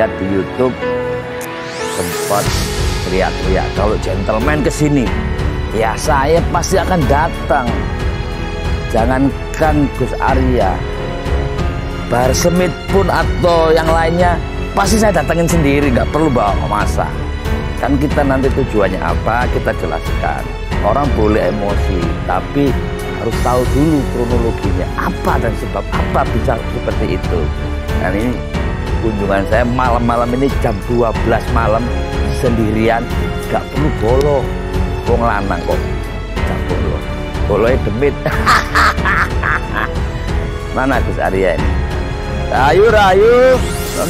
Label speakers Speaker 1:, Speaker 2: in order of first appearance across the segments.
Speaker 1: lihat di YouTube sempat teriak-teriak kalau gentleman ke sini. Ya saya pasti akan datang. Jangankan Gus Arya, Bar Semit pun atau yang lainnya pasti saya datangin sendiri, nggak perlu bawa masa. Kan kita nanti tujuannya apa kita jelaskan. Orang boleh emosi, tapi harus tahu dulu kronologinya apa dan sebab apa bisa seperti itu. Dan ini kunjungan saya malam-malam ini jam 12 malam sendirian gak perlu bolo wong lanang kok gak bolo boloe demit mana Gus Arya ini rayu rayu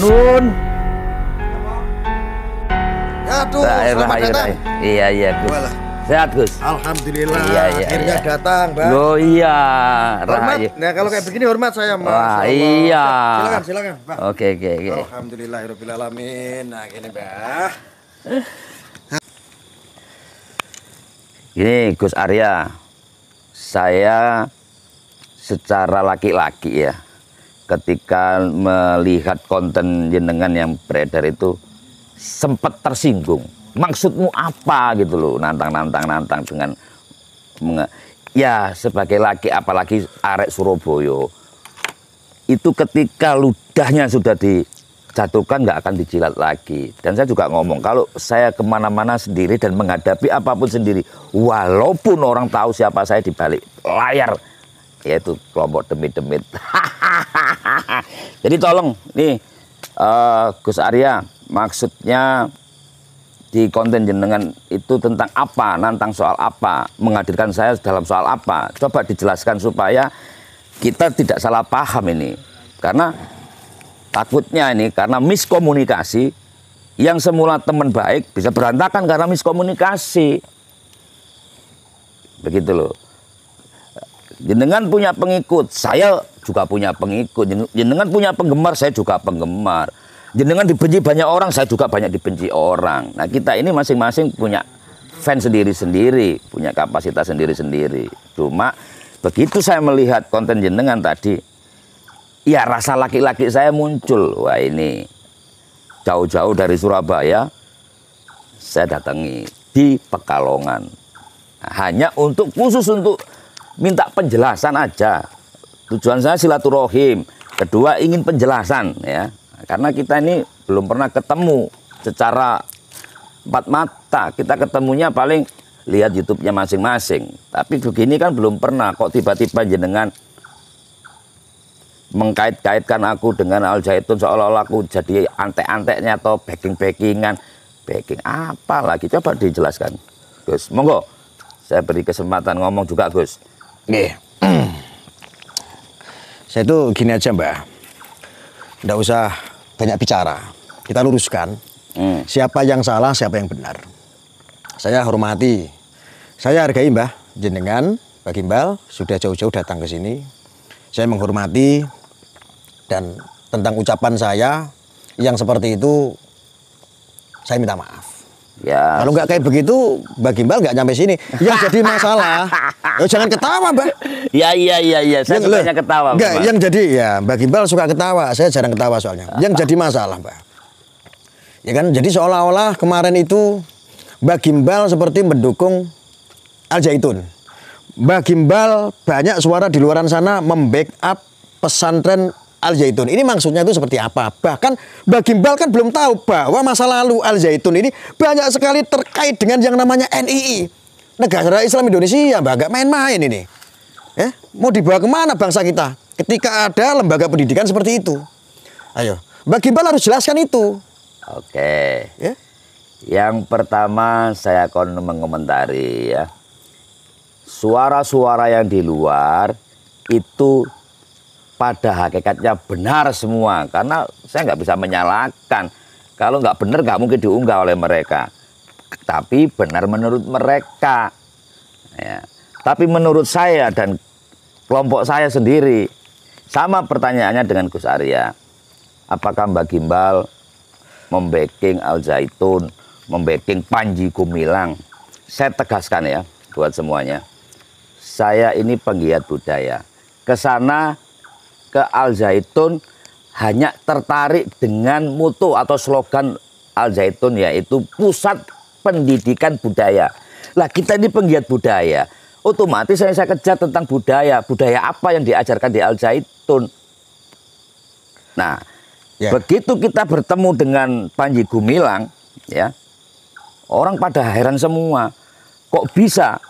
Speaker 1: nun
Speaker 2: ya tuh selamat datang
Speaker 1: iya iya Gus Sehat Gus. Alhamdulillah. Iya, iya, akhirnya iya.
Speaker 2: datang, Bang. Oh
Speaker 1: iya. Hormat. Iya. Nah kalau kayak begini hormat saya, Mas. Wah iya. Silakan, silakan, Bang. Oke, oke, oke.
Speaker 2: Alhamdulillahirobbilalamin. Nah gini, Bang.
Speaker 1: Gini Gus Arya, saya secara laki-laki ya, ketika melihat konten jenengan yang beredar itu sempat tersinggung maksudmu apa gitu loh nantang nantang nantang dengan ya sebagai laki apalagi arek Surabaya itu ketika ludahnya sudah dijatuhkan nggak akan dijilat lagi dan saya juga ngomong kalau saya kemana-mana sendiri dan menghadapi apapun sendiri walaupun orang tahu siapa saya di balik layar yaitu kelompok demit-demit jadi tolong nih uh, Gus Arya maksudnya di konten jenengan itu tentang apa, nantang soal apa, menghadirkan saya dalam soal apa. Coba dijelaskan supaya kita tidak salah paham ini. Karena takutnya ini karena miskomunikasi yang semula teman baik bisa berantakan karena miskomunikasi. Begitu loh. Jenengan punya pengikut, saya juga punya pengikut. Jenengan punya penggemar, saya juga penggemar Jenengan dibenci banyak orang, saya juga banyak dibenci orang. Nah kita ini masing-masing punya fans sendiri-sendiri, punya kapasitas sendiri-sendiri. Cuma begitu saya melihat konten jenengan tadi, ya rasa laki-laki saya muncul. Wah ini jauh-jauh dari Surabaya, saya datangi di Pekalongan. Hanya untuk khusus untuk minta penjelasan aja. Tujuan saya silaturahim. Kedua ingin penjelasan ya karena kita ini belum pernah ketemu secara empat mata. Kita ketemunya paling lihat YouTube-nya masing-masing. Tapi begini kan belum pernah kok tiba-tiba jenengan mengkait-kaitkan aku dengan Al Zaitun seolah-olah aku jadi antek-anteknya atau backing-backingan. Backing apa lagi? Coba dijelaskan. Gus, monggo. Saya beri kesempatan ngomong juga, Gus.
Speaker 2: nih saya tuh gini aja, Mbak. tidak usah banyak bicara. Kita luruskan hmm. siapa yang salah, siapa yang benar. Saya hormati, saya hargai Mbah Jenengan, Pak Gimbal sudah jauh-jauh datang ke sini. Saya menghormati dan tentang ucapan saya yang seperti itu, saya minta maaf. Ya. Kalau nggak kayak begitu, Mbak Gimbal nggak nyampe sini. Yang jadi masalah, oh, jangan ketawa, Mbak.
Speaker 1: Iya, iya, iya, iya. Saya yang, ketawa. Enggak, yang
Speaker 2: jadi ya Mbak Gimbal suka ketawa. Saya jarang ketawa soalnya. Yang jadi masalah, Mbak. Ya kan, jadi seolah-olah kemarin itu Mbak Gimbal seperti mendukung Al Zaitun. Mbak Gimbal banyak suara di luaran sana membackup pesantren Al Zaitun ini maksudnya itu seperti apa? Bahkan Bagimbal kan belum tahu bahwa masa lalu Al Zaitun ini banyak sekali terkait dengan yang namanya NII. Negara Islam Indonesia, Mbak, gak main-main ini. Eh, mau dibawa kemana bangsa kita ketika ada lembaga pendidikan seperti itu? Ayo, Bagimbal harus jelaskan itu.
Speaker 1: Oke. Ya? Yang pertama saya akan mengomentari ya. Suara-suara yang di luar itu pada hakikatnya benar semua karena saya nggak bisa menyalahkan kalau nggak benar nggak mungkin diunggah oleh mereka tapi benar menurut mereka ya. tapi menurut saya dan kelompok saya sendiri sama pertanyaannya dengan Gus Arya apakah Mbak Gimbal membacking Al Zaitun membacking Panji Gumilang saya tegaskan ya buat semuanya saya ini penggiat budaya ke sana ke Al Zaitun hanya tertarik dengan moto atau slogan Al Zaitun yaitu pusat pendidikan budaya. Lah kita ini penggiat budaya, otomatis saya saya kejar tentang budaya, budaya apa yang diajarkan di Al Zaitun. Nah, ya. begitu kita bertemu dengan Panji Gumilang, ya orang pada heran semua, kok bisa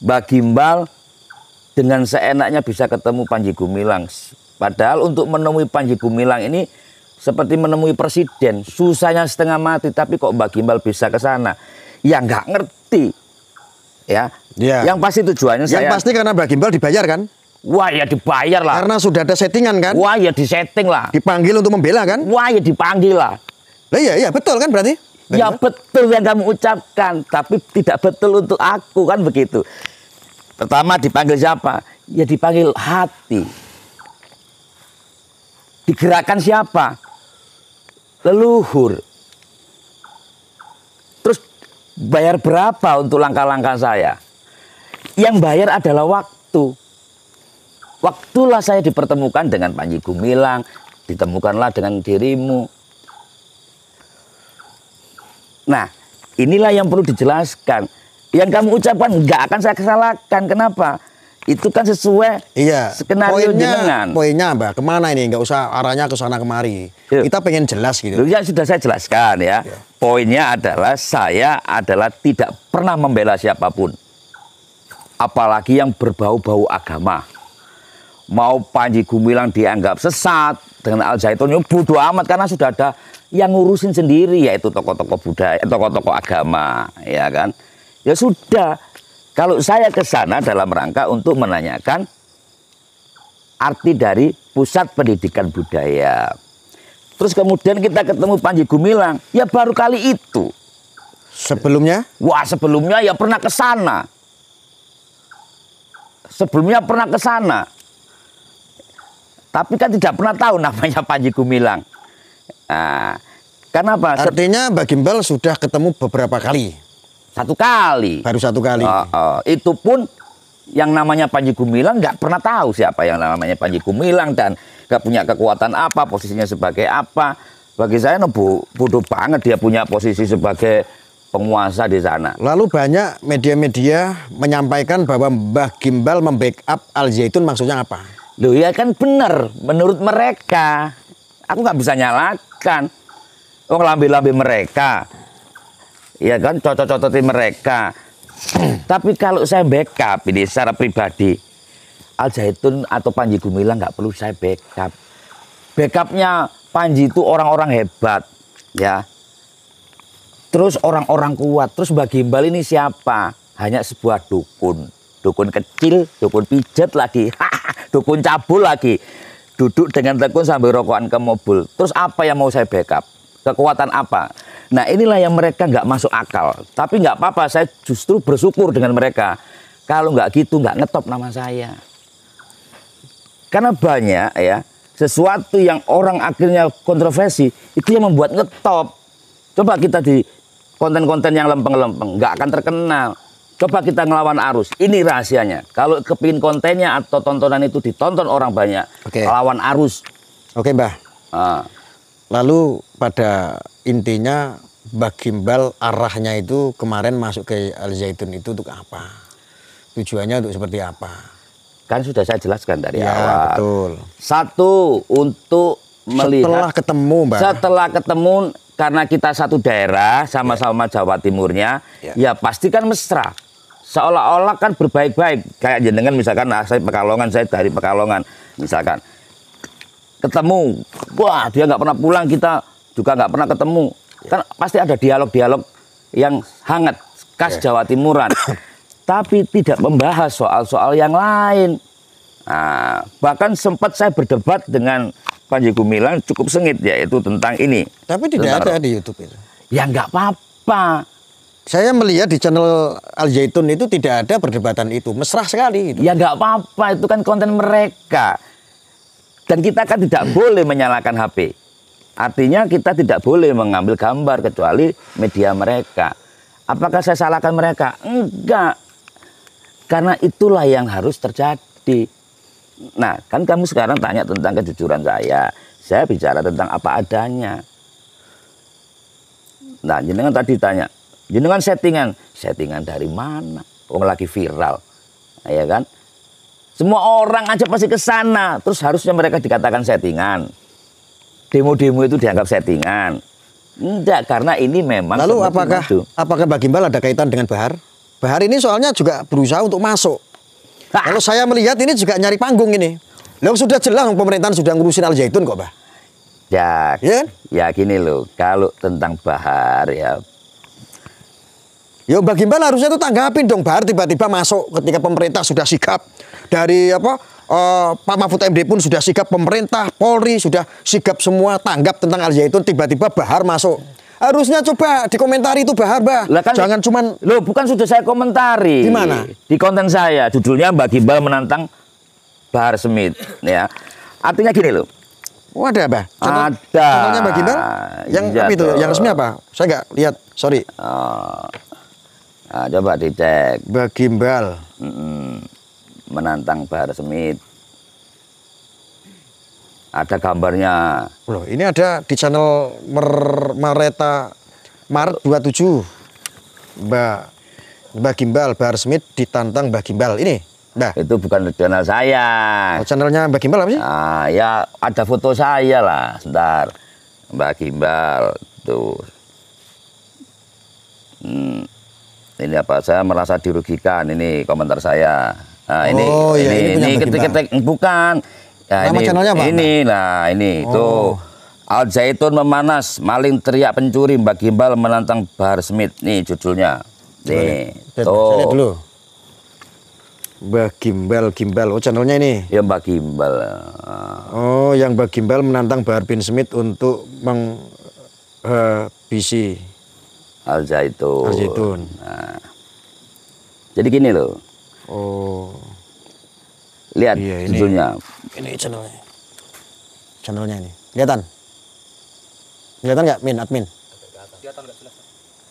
Speaker 1: bagimbal dengan seenaknya bisa ketemu Panji Gumilang. Padahal untuk menemui Panji Gumilang ini seperti menemui presiden, susahnya setengah mati tapi kok Mbak Gimbal bisa ke sana.
Speaker 2: Ya nggak ngerti. Ya. ya. Yang pasti tujuannya Yang saya Yang pasti karena Mbak Gimbal dibayar kan? Wah ya dibayar lah. Karena sudah ada settingan kan? Wah ya disetting lah. Dipanggil untuk membela kan? Wah ya dipanggil lah. Nah, iya iya betul kan berarti? ya iya. betul yang kamu ucapkan,
Speaker 1: tapi tidak betul untuk aku kan begitu. Pertama dipanggil siapa? Ya dipanggil hati. Digerakkan siapa? Leluhur. Terus bayar berapa untuk langkah-langkah saya? Yang bayar adalah waktu. Waktulah saya dipertemukan dengan Panji Gumilang, ditemukanlah dengan dirimu. Nah, inilah yang perlu dijelaskan yang kamu ucapkan nggak akan saya kesalahkan Kenapa? Itu kan sesuai
Speaker 2: iya. skenario poinnya, jenengan. Poinnya Mbak, kemana ini? Nggak usah arahnya ke sana kemari. Yuk. Iya. Kita pengen jelas gitu. Ya sudah saya jelaskan ya. iya. Poinnya adalah saya adalah
Speaker 1: tidak pernah membela siapapun. Apalagi yang berbau-bau agama. Mau Panji Gumilang dianggap sesat dengan Al Zaitun, ya bodoh amat karena sudah ada yang ngurusin sendiri yaitu tokoh-tokoh budaya, eh, tokoh-tokoh agama, ya kan? Ya sudah, kalau saya ke sana dalam rangka untuk menanyakan arti dari pusat pendidikan budaya. Terus kemudian kita ketemu Panji Gumilang, ya baru kali itu. Sebelumnya? Wah, sebelumnya ya pernah ke sana. Sebelumnya pernah ke sana. Tapi kan tidak pernah tahu namanya Panji Gumilang.
Speaker 2: Nah, karena apa? Artinya Mbak Gimbal sudah ketemu beberapa kali satu kali. Baru satu kali. Uh, uh, itu pun yang namanya Panji Gumilang
Speaker 1: nggak pernah tahu siapa yang namanya Panji Gumilang dan nggak punya kekuatan apa, posisinya sebagai apa. Bagi saya nopo bodoh banget dia punya posisi sebagai penguasa di
Speaker 2: sana. Lalu banyak media-media menyampaikan bahwa Mbah Gimbal membackup Al Zaitun maksudnya apa? Loh ya kan benar menurut mereka. Aku nggak bisa
Speaker 1: nyalakan. Oh lambe-lambe mereka ya kan cocok-cocotin mereka tapi kalau saya backup ini secara pribadi Al Zaitun atau Panji Gumilang nggak perlu saya backup backupnya Panji itu orang-orang hebat ya terus orang-orang kuat terus bagi Gimbal ini siapa hanya sebuah dukun dukun kecil dukun pijat lagi dukun cabul lagi duduk dengan tekun sambil rokokan ke mobil terus apa yang mau saya backup kekuatan apa Nah inilah yang mereka nggak masuk akal. Tapi nggak apa-apa, saya justru bersyukur dengan mereka. Kalau nggak gitu nggak ngetop nama saya. Karena banyak ya sesuatu yang orang akhirnya kontroversi itu yang membuat ngetop. Coba kita di konten-konten yang lempeng-lempeng nggak akan terkenal. Coba kita ngelawan arus. Ini rahasianya. Kalau kepingin kontennya
Speaker 2: atau tontonan itu ditonton orang banyak, okay. lawan arus. Oke, okay, Mbah. Uh. Lalu pada intinya Bagimbal arahnya itu kemarin masuk ke Al Zaitun itu untuk apa? Tujuannya untuk seperti apa? Kan sudah saya jelaskan dari ya, awal. betul. Satu untuk melihat setelah ketemu,
Speaker 1: Mbak. Setelah ketemu karena kita satu daerah sama-sama ya. Jawa Timurnya, ya, ya pasti kan mesra. Seolah-olah kan berbaik-baik kayak jenengan misalkan nah saya Pekalongan, saya dari Pekalongan misalkan ketemu wah dia nggak pernah pulang kita juga nggak pernah ketemu ya. kan pasti ada dialog-dialog yang hangat khas ya. Jawa Timuran tapi tidak membahas soal-soal yang lain nah, bahkan sempat saya berdebat dengan Panji Gumilang cukup sengit yaitu
Speaker 2: tentang ini tapi tidak tentang, ada di YouTube itu ya nggak apa-apa saya melihat di channel Al Zaitun itu tidak ada perdebatan itu mesra sekali itu. ya nggak apa-apa itu kan konten mereka dan kita kan tidak boleh menyalakan HP.
Speaker 1: Artinya kita tidak boleh mengambil gambar kecuali media mereka. Apakah saya salahkan mereka? Enggak. Karena itulah yang harus terjadi. Nah, kan kamu sekarang tanya tentang kejujuran saya. Saya bicara tentang apa adanya. Nah, jenengan tadi tanya, jenengan settingan, settingan dari mana? Oh, lagi viral, ya kan? Semua orang aja pasti ke sana. Terus harusnya mereka dikatakan settingan. Demo-demo
Speaker 2: itu dianggap settingan. Enggak, karena ini memang Lalu apakah apakah Mbak Gimbal ada kaitan dengan Bahar? Bahar ini soalnya juga berusaha untuk masuk. Kalau saya melihat ini juga nyari panggung ini. Loh sudah jelas pemerintahan sudah ngurusin Al Zaitun kok, Bah. Ya,
Speaker 1: ya, ya gini loh. Kalau tentang Bahar ya
Speaker 2: Ya bagaimana harusnya itu tanggapin dong Bahar tiba-tiba masuk ketika pemerintah sudah sikap dari apa uh, Pak Mahfud MD pun sudah sikap pemerintah Polri sudah sikap semua tanggap tentang Al Zaitun tiba-tiba Bahar masuk harusnya coba dikomentari itu Bahar bah lah kan jangan cuman lo bukan sudah saya komentari di mana
Speaker 1: di konten saya judulnya Mbak Gimbal menantang Bahar Smith ya artinya gini loh Oh, ada apa Contoh, ada contohnya Mbak Gimbal yang iya itu yang resmi apa saya nggak lihat sorry uh, Nah, coba dicek. Bagimbal. mm Menantang Bahar
Speaker 2: smith Ada gambarnya. Loh, ini ada di channel Mer- Mareta Maret 27. Mbak Mbak Gimbal Bahar Smith ditantang Mbak Gimbal ini. Mbak. Itu bukan channel saya. Oh, channelnya Mbak Gimbal apa sih? Ah, ya ada foto saya lah, sebentar.
Speaker 1: Mbak Gimbal tuh. Hmm ini apa saya merasa dirugikan ini komentar saya nah, ini oh, iya, ini ini, ini ketik ketik bukan ya, Nama ini channelnya apa? ini nah ini oh. itu Al Zaitun memanas, maling teriak pencuri, Mbak Gimbal menantang Bahar Smith. Nih judulnya.
Speaker 2: Nih, Coba tuh. dulu. Mbak Gimbal, Gimbal. Oh channelnya ini? Ya Mbak Gimbal. Oh yang Mbak Gimbal menantang Bahar bin Smith untuk menghabisi.
Speaker 1: Eh, Al Zaitun. Al Zaitun. Nah. Jadi gini loh. Oh.
Speaker 2: Lihat iya, ini, judulnya. Ini channelnya. Channelnya ini. Kelihatan? Kelihatan nggak, Min? Admin? Kelihatan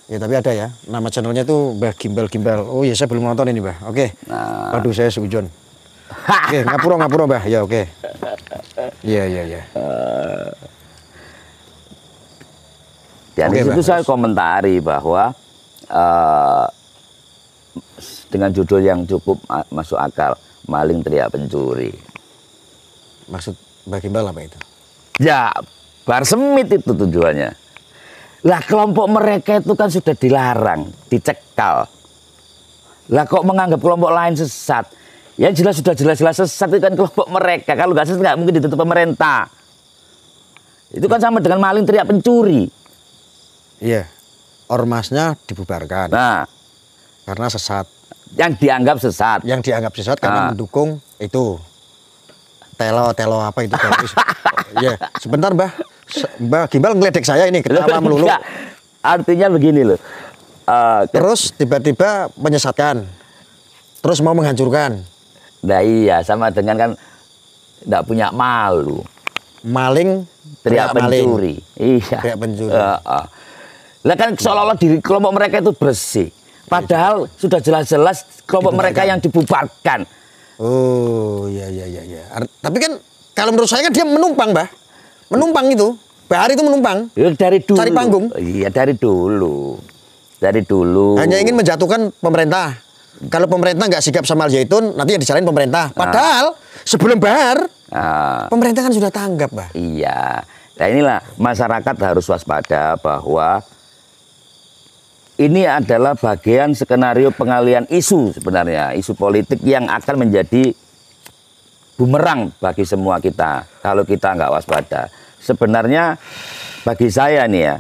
Speaker 2: Ya tapi ada ya. Nama channelnya tuh Mbah Gimbal Gimbal. Oh iya saya belum nonton ini, Mbah. Oke. Okay. Nah. Aduh saya seujun. Oke, okay, ngapura ngapura, Mbah. Ya oke. Okay. Iya, iya, iya. Eh.
Speaker 1: Ya, Dan okay, itu saya komentari bahwa uh, dengan judul yang cukup masuk akal, maling teriak pencuri.
Speaker 2: Maksud bagi apa itu? Ya, bar
Speaker 1: semit itu tujuannya. Lah kelompok mereka itu kan sudah dilarang, dicekal. Lah kok menganggap kelompok lain sesat? Ya jelas sudah jelas-jelas sesat itu kan kelompok mereka. Kalau nggak sesat nggak mungkin ditutup pemerintah. Itu kan sama dengan maling teriak pencuri.
Speaker 2: Iya. Ormasnya dibubarkan. Nah, karena sesat. Yang dianggap sesat. Yang dianggap sesat karena nah. mendukung itu telo telo apa itu Iya. yeah. sebentar Mbah. Mbah Gimbal ngeledek saya ini kenapa melulu. Artinya begini loh. Uh, terus tiba-tiba menyesatkan. Terus mau menghancurkan. Nah iya, sama
Speaker 1: dengan kan tidak punya malu. Maling teriak pencuri. Maling. Iya. Teriak pencuri. Uh, uh. Lah kan seolah-olah diri kelompok mereka itu bersih.
Speaker 2: Padahal sudah jelas-jelas kelompok mereka yang dibubarkan. Oh, ya ya ya ya. Tapi kan kalau menurut saya kan dia menumpang, Mbah. Menumpang itu. Bahar itu menumpang. Ya, dari dulu. Cari panggung. Iya, dari dulu. Dari dulu. Hanya ingin menjatuhkan pemerintah. Kalau pemerintah nggak sikap sama Al Zaitun, nanti yang disalahin pemerintah. Ah. Padahal ah. sebelum Bahar,
Speaker 1: ah. pemerintah kan sudah tanggap, bah. Iya. Nah inilah masyarakat harus waspada bahwa ini adalah bagian skenario pengalian isu sebenarnya, isu politik yang akan menjadi bumerang bagi semua kita kalau kita nggak waspada. Sebenarnya bagi saya nih ya,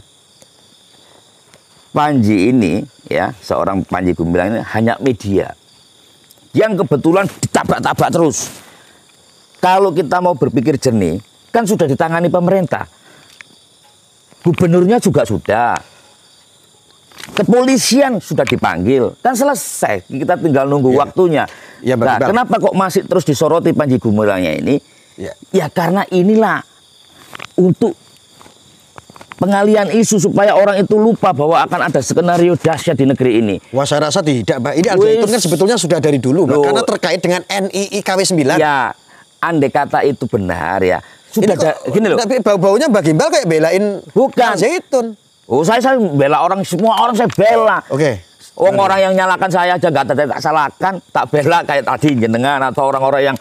Speaker 1: Panji ini ya seorang Panji Gumilang ini hanya media yang kebetulan ditabrak-tabrak terus. Kalau kita mau berpikir jernih, kan sudah ditangani pemerintah. Gubernurnya juga sudah, kepolisian sudah dipanggil dan selesai kita tinggal nunggu yeah. waktunya yeah, nah kenapa kok masih terus disoroti Panji Gumilangnya ini yeah. ya karena inilah untuk
Speaker 2: pengalian isu supaya orang itu lupa bahwa akan ada skenario dahsyat di negeri ini. Wah saya rasa tidak, Pak. Ini Al kan sebetulnya sudah dari dulu, Loh. karena terkait dengan NII KW 9. Ya, andai kata itu benar ya. Sudah ini kok, gini loh. Tapi bau-baunya Mbak Gimbal kayak belain Bukan. Al Zaitun. Oh saya saya bela orang semua orang saya bela. Oke. Okay.
Speaker 1: Wong orang yang nyalakan saya aja nggak tak, tak salahkan, tak bela kayak tadi jenengan atau orang-orang yang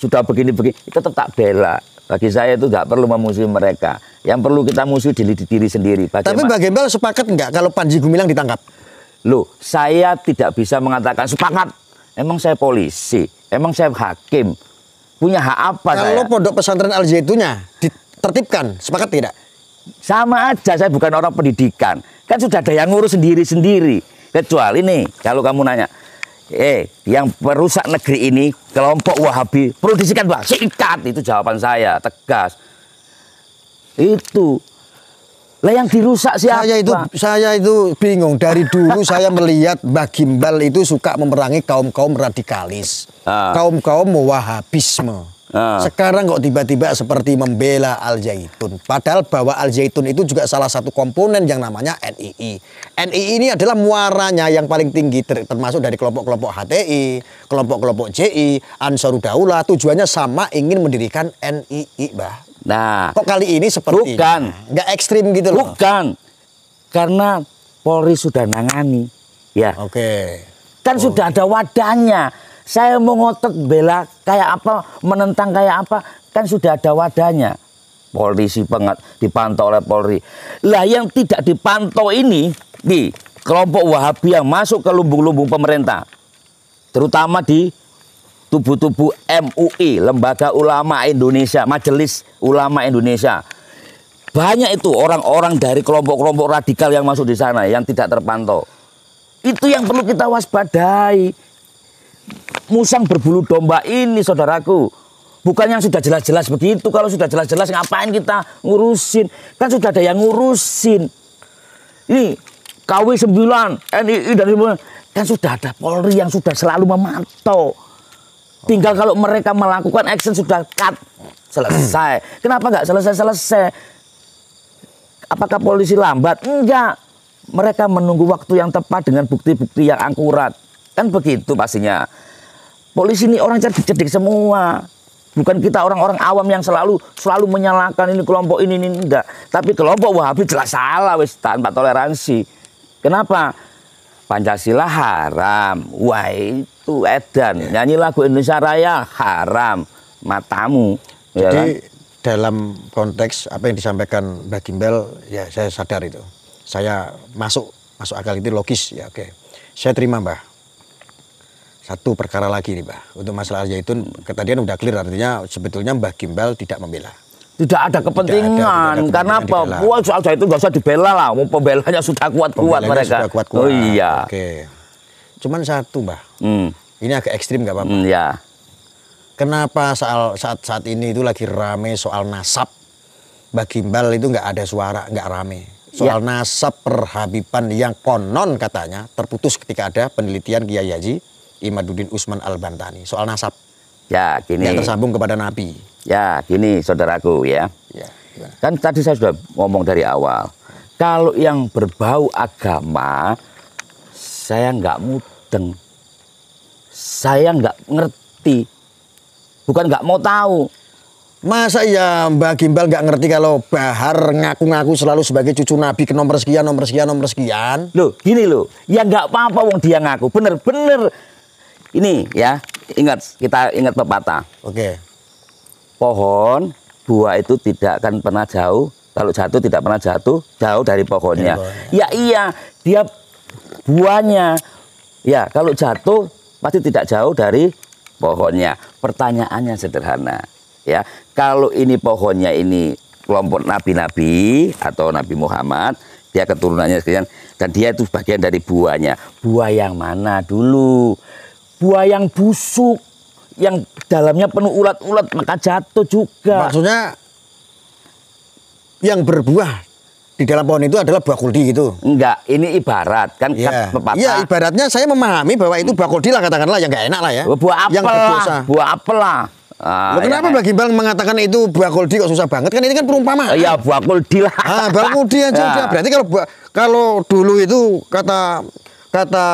Speaker 1: sudah begini-begini itu tetap tak bela. Bagi saya itu nggak perlu memusuhi mereka. Yang perlu kita musuh diri diri sendiri. Bagaimana? Tapi bagaimana sepakat nggak kalau Panji Gumilang ditangkap? Loh, saya tidak bisa mengatakan sepakat. Emang saya polisi, emang saya hakim. Punya hak apa kalau Kalau pondok pesantren Al Zaitunya ditertibkan, sepakat tidak? Sama aja saya bukan orang pendidikan. Kan sudah ada yang ngurus sendiri-sendiri. Kecuali nih kalau kamu nanya, eh yang perusak negeri ini kelompok Wahabi perlu disikat Pak. Sikat itu jawaban saya tegas.
Speaker 2: Itu lah yang dirusak siapa? Saya itu saya itu bingung dari dulu saya melihat Mbah Gimbal itu suka memerangi kaum-kaum radikalis. Ah. Kaum-kaum ah. wahabisme. Ah. Sekarang kok tiba-tiba seperti membela Al Zaitun. Padahal bahwa Al Zaitun itu juga salah satu komponen yang namanya NII. NII ini adalah muaranya yang paling tinggi termasuk dari kelompok-kelompok HTI, kelompok-kelompok JI, Ansarud Daulah. Tujuannya sama ingin mendirikan NII, Bah. Nah, kok kali ini seperti bukan nggak ekstrim gitu loh. Bukan
Speaker 1: karena Polri sudah nangani, ya. Oke. Okay. Kan oh. sudah ada wadahnya saya mau ngotot bela kayak apa, menentang kayak apa, kan sudah ada wadahnya. Polisi pengat dipantau oleh Polri. Lah yang tidak dipantau ini di kelompok Wahabi yang masuk ke lumbung-lumbung pemerintah, terutama di tubuh-tubuh MUI, Lembaga Ulama Indonesia, Majelis Ulama Indonesia. Banyak itu orang-orang dari kelompok-kelompok radikal yang masuk di sana yang tidak terpantau. Itu yang perlu kita waspadai musang berbulu domba ini saudaraku. Bukan yang sudah jelas-jelas begitu. Kalau sudah jelas-jelas ngapain kita ngurusin. Kan sudah ada yang ngurusin. Ini KW 9, NII dan semua. Kan sudah ada Polri yang sudah selalu memantau. Tinggal kalau mereka melakukan action sudah cut. Selesai. Kenapa nggak selesai-selesai? Apakah polisi lambat? Enggak. Mereka menunggu waktu yang tepat dengan bukti-bukti yang akurat. Kan begitu pastinya. Polisi ini orang cerdik-cerdik semua. Bukan kita orang-orang awam yang selalu selalu menyalahkan ini kelompok ini ini enggak. Tapi kelompok Wahabi jelas salah wis tanpa toleransi. Kenapa? Pancasila haram. Wah itu edan. Iya. Nyanyi lagu Indonesia Raya haram.
Speaker 2: Matamu. Ya Jadi ya dalam konteks apa yang disampaikan Mbak Gimbel ya saya sadar itu. Saya masuk masuk akal itu logis ya oke. Okay. Saya terima Mbah satu perkara lagi nih Mbah. Untuk masalah zaitun ketadian udah clear artinya sebetulnya Mbah Gimbal tidak membela. Tidak ada kepentingan. Karena apa?
Speaker 1: Wah, soal zaitun gak usah dibela lah. Mau pembelanya sudah kuat-kuat mereka. Sudah kuat-kuat. Oh
Speaker 2: iya. Oke. Cuman satu Mbah. Hmm. Ini agak ekstrim gak apa-apa. Hmm, ya. Kenapa soal saat saat ini itu lagi rame soal nasab Mbah Gimbal itu nggak ada suara, nggak rame soal ya. nasab perhabiban yang konon katanya terputus ketika ada penelitian Kiai Haji Imaduddin Usman Al-Bantani soal nasab. Ya, gini. Yang tersambung kepada Nabi.
Speaker 1: Ya, gini saudaraku ya. ya. ya kan tadi saya sudah ngomong dari awal. Kalau yang berbau agama, saya
Speaker 2: nggak mudeng. Saya nggak ngerti. Bukan nggak mau tahu. Masa ya Mbak Gimbal nggak ngerti kalau Bahar ngaku-ngaku selalu sebagai cucu Nabi ke nomor sekian, nomor sekian, nomor sekian? Loh, gini loh. Ya nggak apa-apa wong dia ngaku. Bener-bener ini ya, ingat kita ingat pepatah.
Speaker 1: Oke. Pohon buah itu tidak akan pernah jauh kalau jatuh tidak pernah jatuh jauh dari pohonnya. Dari ya iya, dia buahnya. Ya, kalau jatuh pasti tidak jauh dari pohonnya. Pertanyaannya sederhana, ya. Kalau ini pohonnya ini kelompok nabi-nabi atau Nabi Muhammad, dia keturunannya sekian, dan dia itu bagian dari buahnya. Buah yang mana dulu? buah yang busuk yang dalamnya penuh
Speaker 2: ulat-ulat maka jatuh juga. Maksudnya yang berbuah di dalam pohon itu adalah buah kuldi gitu. Enggak, ini ibarat kan Iya, yeah, iya, ibaratnya saya memahami bahwa itu buah kuldi lah katakanlah yang enggak enak lah ya. Oh, buah apel yang buah apel lah.
Speaker 1: Ah, Loh, kenapa
Speaker 2: ya, Bang mengatakan itu buah kuldi kok susah banget? Kan ini kan perumpamaan. Iya, buah kuldi lah. Ah, buah kuldi aja. ya. Berarti kalau buah, kalau dulu itu kata kata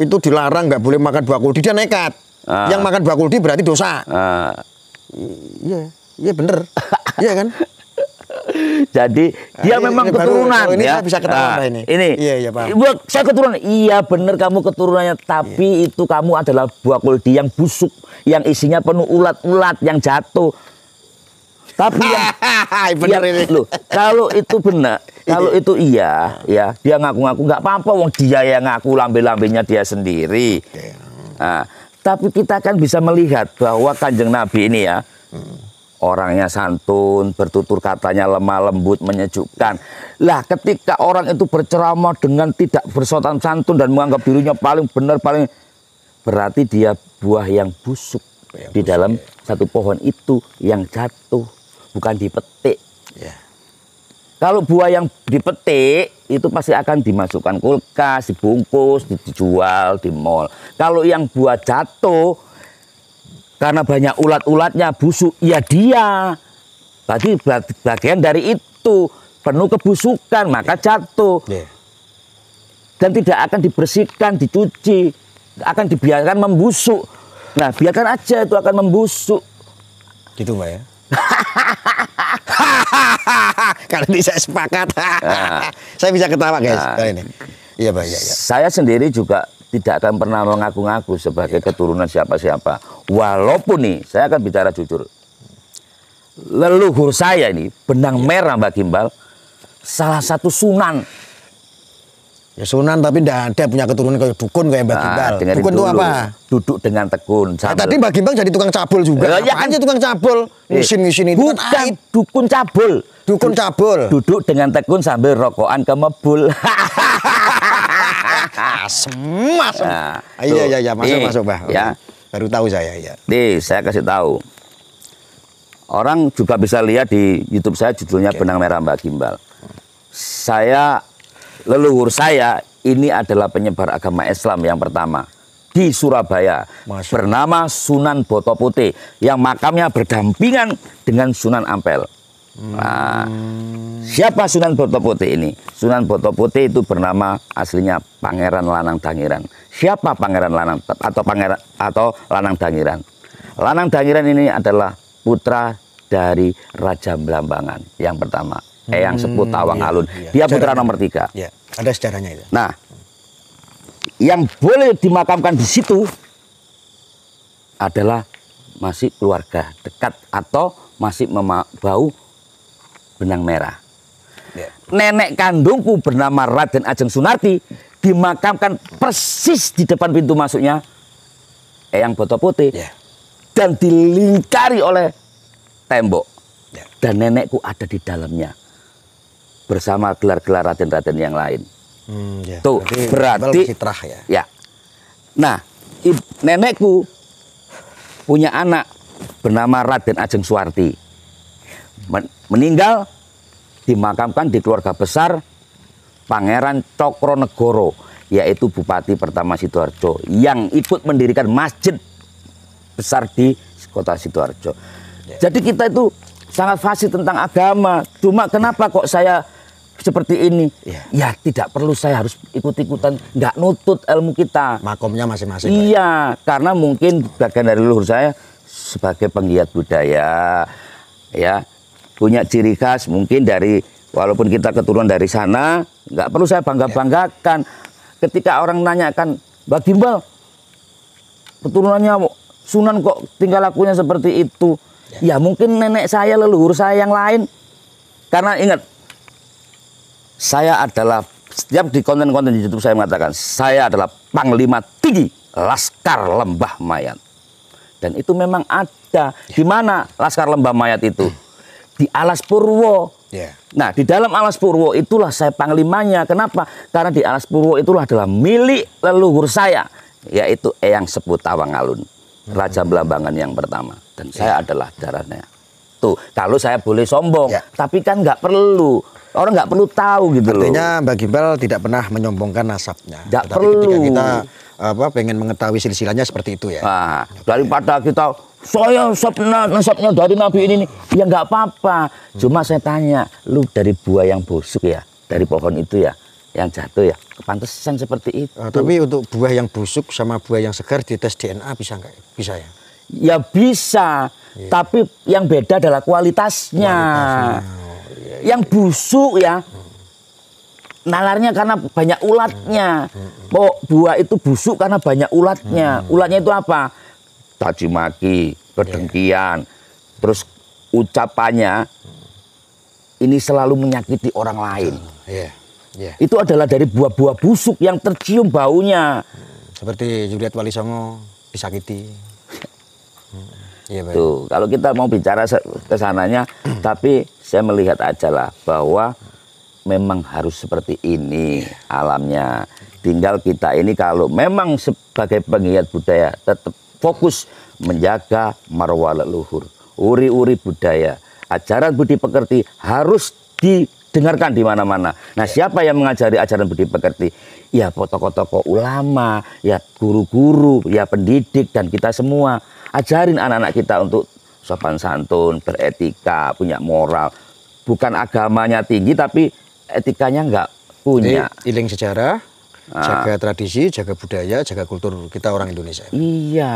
Speaker 2: itu dilarang nggak boleh makan buah kuldi dia nekat. Ah. Yang makan buah kuldi berarti dosa. Ah. Iya, iya bener. iya kan? Jadi nah, dia ini, memang ini keturunan baru, ini ya. Saya bisa ketahuan nah, ini. Ini. Iya, iya, Pak.
Speaker 1: saya keturunan. Iya, benar kamu keturunannya, tapi iya. itu kamu adalah buah kuldi yang busuk, yang isinya penuh ulat-ulat yang jatuh. Tapi ya, bener yang, ini. Loh, kalau itu benar, kalau itu iya, ya dia ngaku-ngaku nggak -ngaku, apa-apa wong dia yang ngaku lambe-lambenya dia sendiri. Nah, tapi kita kan bisa melihat bahwa Kanjeng Nabi ini ya hmm. Orangnya santun, bertutur katanya lemah lembut, menyejukkan. Lah ketika orang itu berceramah dengan tidak bersotan santun dan menganggap dirinya paling benar, paling berarti dia buah yang busuk yang di busuk, dalam ya. satu pohon itu yang jatuh bukan dipetik. Yeah. Kalau buah yang dipetik itu pasti akan dimasukkan kulkas, dibungkus, dijual di mall. Kalau yang buah jatuh karena banyak ulat-ulatnya busuk, ya dia Tadi bagian dari itu penuh kebusukan maka yeah. jatuh. Yeah. Dan tidak akan dibersihkan, dicuci, akan dibiarkan membusuk. Nah, biarkan aja itu akan membusuk. Gitu, Mbak ya.
Speaker 2: Karena bisa sepakat. Nah. saya bisa ketawa guys ah. nah. kali ini.
Speaker 1: Iya Pak, iya, iya. Saya sendiri juga tidak akan pernah mengaku-ngaku sebagai keturunan siapa-siapa. Walaupun nih, saya akan bicara jujur. Leluhur saya ini, benang iya. merah Mbak Gimbal,
Speaker 2: salah satu sunan Ya sunan tapi tidak ada punya keturunan kayak dukun kayak Mbak Gimbal. Nah, dukun itu apa?
Speaker 1: Duduk dengan tekun. Ya, tadi Mbak
Speaker 2: Gimbal jadi tukang cabul juga. Ya, ya tukang cabul? Eh, ngisin ngisin itu kan Bukan kan dukun cabul. Dukun cabul. Duduk dengan
Speaker 1: tekun sambil rokokan kemebul. asem,
Speaker 2: asem. Nah, ah, iya, iya, iya. Masuk, nih, masuk, Mbak. Ya. Baru tahu saya, ya.
Speaker 1: Nih, saya kasih tahu. Orang juga bisa lihat di YouTube saya judulnya okay. Benang Merah Mbak Gimbal. Saya leluhur saya ini adalah penyebar agama Islam yang pertama di Surabaya Masuk. bernama Sunan Boto Putih yang makamnya berdampingan dengan Sunan Ampel. Hmm. Nah, siapa Sunan Boto Putih ini? Sunan Boto Putih itu bernama aslinya Pangeran Lanang Dangiran. Siapa Pangeran Lanang atau Pangeran atau Lanang Dangiran? Lanang Dangiran ini adalah putra dari Raja Blambangan yang pertama. Eyang eh, hmm, sebut Tawang iya, Alun. Iya. Dia putra nomor tiga. Iya.
Speaker 2: Ada sejarahnya itu.
Speaker 1: Nah, yang boleh dimakamkan di situ adalah masih keluarga dekat atau masih bau benang merah. Yeah. Nenek kandungku bernama Raden Ajeng Sunarti dimakamkan persis di depan pintu masuknya Eyang Boto Putih yeah. dan dilingkari oleh tembok. Yeah. Dan nenekku ada di dalamnya bersama gelar-gelar raden-raden yang lain. Hmm, ya. Tuh Jadi, berarti citrah ya. Ya. Nah, nenekku punya anak bernama Raden Ajeng Suwarti. Men meninggal dimakamkan di keluarga besar Pangeran Cokronegoro yaitu Bupati pertama Sidoarjo yang ikut mendirikan masjid besar di kota Sidoarjo. Ya. Jadi kita itu sangat fasih tentang agama. Cuma kenapa kok saya seperti ini. Ya, ya tidak perlu saya harus ikut-ikutan, nggak nutut ilmu kita.
Speaker 2: Makomnya masing-masing.
Speaker 1: Iya, karena mungkin bagian dari leluhur saya sebagai penggiat budaya, ya punya ciri khas mungkin dari walaupun kita keturunan dari sana, nggak perlu saya bangga banggakan. Ketika orang nanyakan, Mbak Gimbal, keturunannya Sunan kok tinggal lakunya seperti itu? Ya mungkin nenek saya, leluhur saya yang lain. Karena ingat, saya adalah setiap di konten-konten di YouTube saya mengatakan saya adalah panglima tinggi Laskar Lembah Mayat. Dan itu memang ada di mana Laskar Lembah Mayat itu di Alas Purwo. Ya. Nah, di dalam Alas Purwo itulah saya panglimanya. Kenapa? Karena di Alas Purwo itulah adalah milik leluhur saya, yaitu Eyang sebut Tawangalun, alun Raja hmm. Belambangan yang pertama. Dan ya. saya adalah darahnya. Tuh, kalau saya boleh sombong, ya. tapi kan nggak perlu orang nggak
Speaker 2: perlu tahu gitu Artinya, loh. Artinya Mbak Gimbal tidak pernah menyombongkan nasabnya. Tidak perlu. Ketika kita apa pengen mengetahui silsilahnya seperti itu ya. Nah, daripada kita saya nasabnya,
Speaker 1: nasabnya dari Nabi ini nih, ya nggak apa-apa. Hmm. Cuma saya tanya, lu dari buah yang busuk ya, dari pohon itu ya, yang jatuh ya, pantesan seperti eh,
Speaker 2: itu. Nah, tapi untuk buah yang busuk sama buah yang segar di tes DNA bisa nggak? Bisa ya? Ya bisa,
Speaker 1: yeah. tapi yang beda adalah kualitasnya. kualitasnya yang busuk ya nalarnya karena banyak ulatnya oh buah itu busuk karena banyak ulatnya hmm. ulatnya itu apa caci maki kedengkian ya. terus ucapannya ini selalu menyakiti orang lain ah,
Speaker 2: iya, iya.
Speaker 1: itu adalah dari buah-buah busuk yang tercium baunya hmm,
Speaker 2: seperti Juliet Wali Songo disakiti Ya, Tuh, kalau
Speaker 1: kita mau bicara kesananya, tapi saya melihat aja lah bahwa memang harus seperti ini alamnya. Tinggal kita ini kalau memang sebagai penggiat budaya tetap fokus menjaga marwah leluhur, uri-uri budaya, ajaran budi pekerti harus di dengarkan di mana-mana. Nah, iya. siapa yang mengajari ajaran budi pekerti? Ya, tokoh-tokoh ulama, ya guru-guru, ya pendidik dan kita semua. Ajarin anak-anak kita untuk sopan santun, beretika, punya moral. Bukan agamanya tinggi tapi
Speaker 2: etikanya enggak punya. Jadi, iling sejarah, jaga ah. jaga tradisi, jaga budaya, jaga kultur kita orang Indonesia. Iya.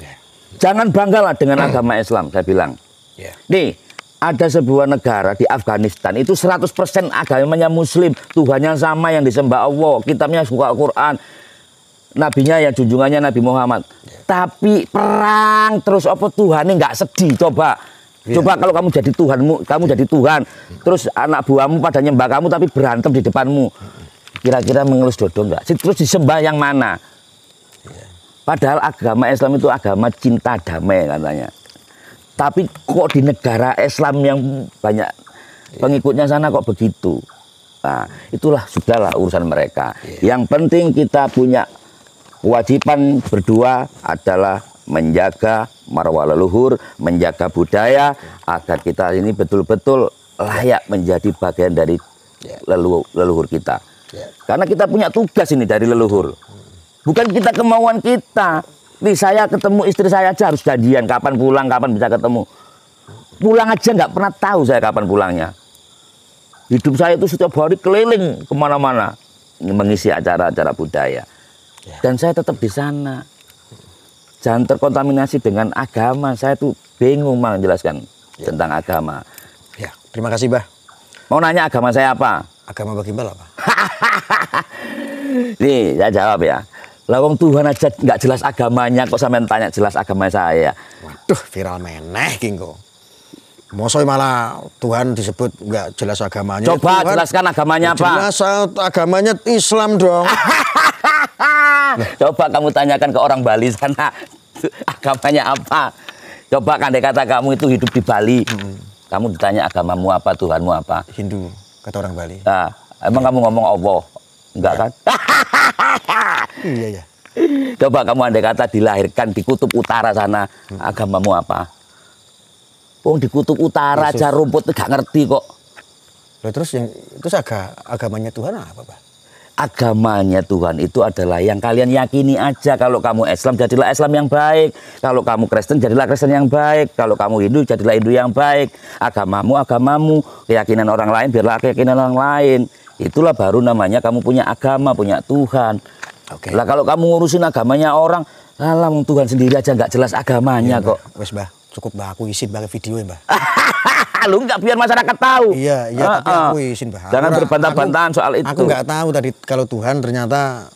Speaker 2: Ya. Jangan banggalah dengan agama
Speaker 1: Islam, saya bilang. Yeah. Nih, ada sebuah negara di Afghanistan itu 100% agamanya muslim, Tuhannya sama yang disembah Allah, kitabnya suka al Quran, nabinya yang junjungannya Nabi Muhammad. Tapi perang terus apa Tuhan ini nggak sedih coba. Iya. Coba kalau kamu jadi Tuhanmu, kamu jadi Tuhan, terus anak buahmu pada nyembah kamu tapi berantem di depanmu. Kira-kira mengelus dodol nggak? Terus disembah yang mana? Iya. Padahal agama Islam itu agama cinta damai katanya. Tapi kok di negara Islam yang banyak iya. pengikutnya sana kok begitu? Nah, itulah sudahlah urusan mereka. Yeah. Yang penting kita punya kewajiban berdua adalah menjaga marwah leluhur, menjaga budaya agar kita ini betul-betul layak menjadi bagian dari iya. leluhur, kita. Iya. Karena kita punya tugas ini dari leluhur. Hmm. Bukan kita kemauan kita, nih saya ketemu istri saya aja harus janjian kapan pulang, kapan bisa ketemu. Pulang aja nggak pernah tahu saya kapan pulangnya. Hidup saya itu setiap hari keliling kemana-mana mengisi acara-acara budaya. Ya. Dan saya tetap di sana. Jangan terkontaminasi dengan agama. Saya tuh bingung mau menjelaskan ya. tentang agama. Ya, terima kasih, Bah. Mau nanya agama saya apa? Agama bagaimana Mbak apa? Nih, saya jawab ya. Lawang Tuhan aja nggak jelas agamanya kok sampean tanya jelas agama saya. Waduh, viral
Speaker 2: meneh kinggo. Mosoi malah Tuhan disebut nggak jelas agamanya. Coba Tuhan, jelaskan agamanya apa? Jelas agamanya Islam dong.
Speaker 1: Coba kamu tanyakan ke orang Bali sana agamanya apa. Coba kan kata kamu itu hidup di Bali. Hmm. Kamu ditanya agamamu apa, Tuhanmu apa? Hindu, kata orang Bali. Nah, emang ya. kamu ngomong Allah, Enggak kan? iya ya. Coba kamu andai kata dilahirkan di kutub utara sana, hmm. agamamu apa?
Speaker 2: Wong oh, di kutub utara aja rumput enggak ngerti kok. Loh, terus yang terus aga, agamanya Tuhan apa, Pak?
Speaker 1: agamanya Tuhan itu adalah yang kalian yakini aja. Kalau kamu Islam, jadilah Islam yang baik. Kalau kamu Kristen, jadilah Kristen yang baik. Kalau kamu Hindu, jadilah Hindu yang baik. Agamamu, agamamu. Keyakinan orang lain, biarlah keyakinan orang lain. Itulah baru namanya kamu punya agama, punya Tuhan. Oke. Okay. Lah kalau kamu ngurusin agamanya orang, alam Tuhan sendiri aja nggak jelas agamanya iya, kok. Wes, Mbah. Cukup
Speaker 2: Mbah aku isin bagi video ya, Mbah. lu nggak biar masyarakat tahu. Iya, iya, uh, tapi ah, ah. aku isin, bah. Jangan berbantah-bantahan soal itu. Aku nggak tahu tadi kalau Tuhan ternyata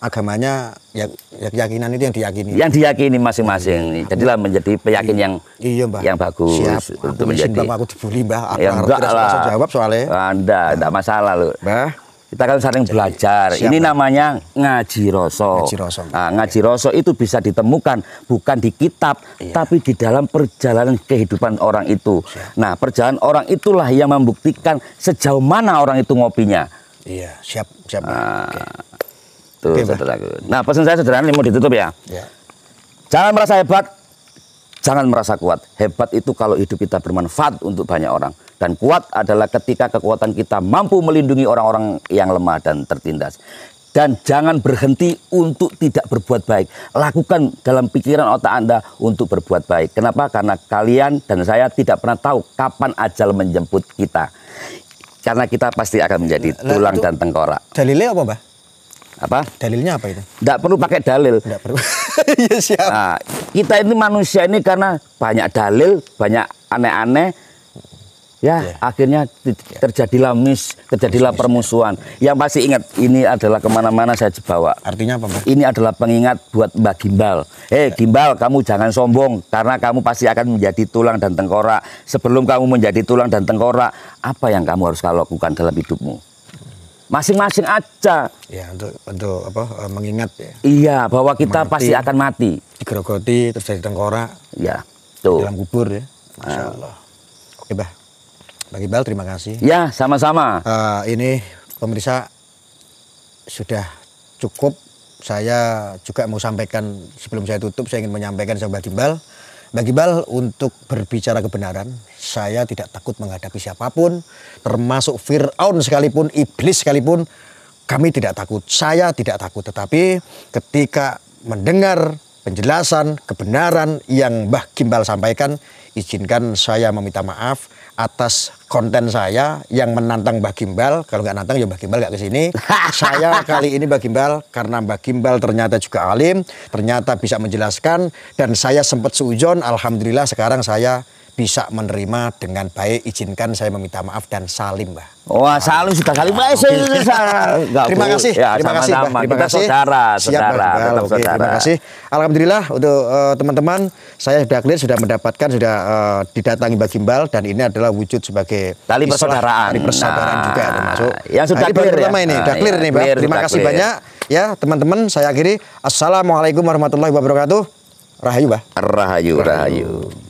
Speaker 2: agamanya ya, ya keyakinan itu yang diyakini.
Speaker 1: Yang diyakini masing-masing. Iya. Jadilah menjadi peyakin iya. yang iya, mbak. yang bagus. Siap. Aku menjadi. bapak aku
Speaker 2: dibully mbak. Aku yang enggak lah. jawab
Speaker 1: soalnya. Anda, ah, nah. enggak masalah loh. Mbak kita kan sering Jadi, belajar. Siapa? Ini namanya ngaji rasa. Ngaji rasa. Nah, ngaji rasa itu bisa ditemukan bukan di kitab, iya. tapi di dalam perjalanan kehidupan orang itu. Siap. Nah, perjalanan orang itulah yang membuktikan sejauh mana orang itu ngopinya. Iya, siap, siap. Nah, Oke. Tuh, gitu, okay, saudaraku. Nah, pesan saya sederhana ini mau ditutup ya. Yeah. Jangan merasa hebat, jangan merasa kuat. Hebat itu kalau hidup kita bermanfaat untuk banyak orang. Dan kuat adalah ketika kekuatan kita mampu melindungi orang-orang yang lemah dan tertindas. Dan jangan berhenti untuk tidak berbuat baik. Lakukan dalam pikiran otak Anda untuk berbuat baik. Kenapa? Karena kalian dan saya tidak pernah tahu kapan ajal menjemput kita. Karena kita pasti akan menjadi tulang nah, dan tengkorak.
Speaker 2: Dalilnya apa, Mbak? apa dalilnya apa itu
Speaker 1: tidak perlu pakai dalil tidak perlu ya, siap. Nah, kita ini manusia ini karena banyak dalil banyak aneh-aneh ya yeah. akhirnya iya. terjadilah mis terjadilah iya, permusuhan yang pasti ingat ini adalah kemana-mana saya bawa artinya apa Mbak? ini adalah pengingat buat Mbak Gimbal eh hey, iya. Gimbal kamu jangan sombong karena kamu pasti akan menjadi tulang dan tengkorak sebelum kamu menjadi tulang dan tengkorak apa yang kamu harus lakukan dalam hidupmu masing-masing aja. Ya untuk untuk apa eh, mengingat ya. Iya bahwa kita mati, pasti akan mati. Digerogoti terus dari tengkorak.
Speaker 2: Ya. Tuh. Dalam kubur ya. Ah. Masya Allah. Uh. Oke bah. bagi bal terima kasih. Ya sama-sama. Uh, ini pemirsa sudah cukup. Saya juga mau sampaikan sebelum saya tutup saya ingin menyampaikan sama bagi bal bagi bal untuk berbicara kebenaran saya tidak takut menghadapi siapapun, termasuk Fir'aun sekalipun, iblis sekalipun, kami tidak takut, saya tidak takut. Tetapi ketika mendengar penjelasan, kebenaran yang Mbah Gimbal sampaikan, izinkan saya meminta maaf atas konten saya yang menantang Mbah Gimbal. Kalau nggak nantang ya Mbah Gimbal nggak kesini. saya kali ini Mbah Gimbal karena Mbah Gimbal ternyata juga alim, ternyata bisa menjelaskan dan saya sempat sujon. Alhamdulillah sekarang saya bisa menerima dengan baik izinkan saya meminta maaf dan salim mbah wah salim sudah salim mbah terima kasih ya, terima kasih sama kasih terima kasih saudara Siap, saudara, tetap Oke, saudara terima kasih alhamdulillah untuk eh, teman-teman uh, saya sudah clear sudah mendapatkan sudah uh, didatangi Mbak Gimbal dan ini adalah wujud sebagai tali persaudaraan tali persaudaraan nah, juga termasuk yang sudah nah, clear ya? ini nah, sudah clear iya, nih mbak terima kasih banyak ya teman-teman saya akhiri assalamualaikum warahmatullahi wabarakatuh Rahayu, Bah. Rahayu, Rahayu. rahayu.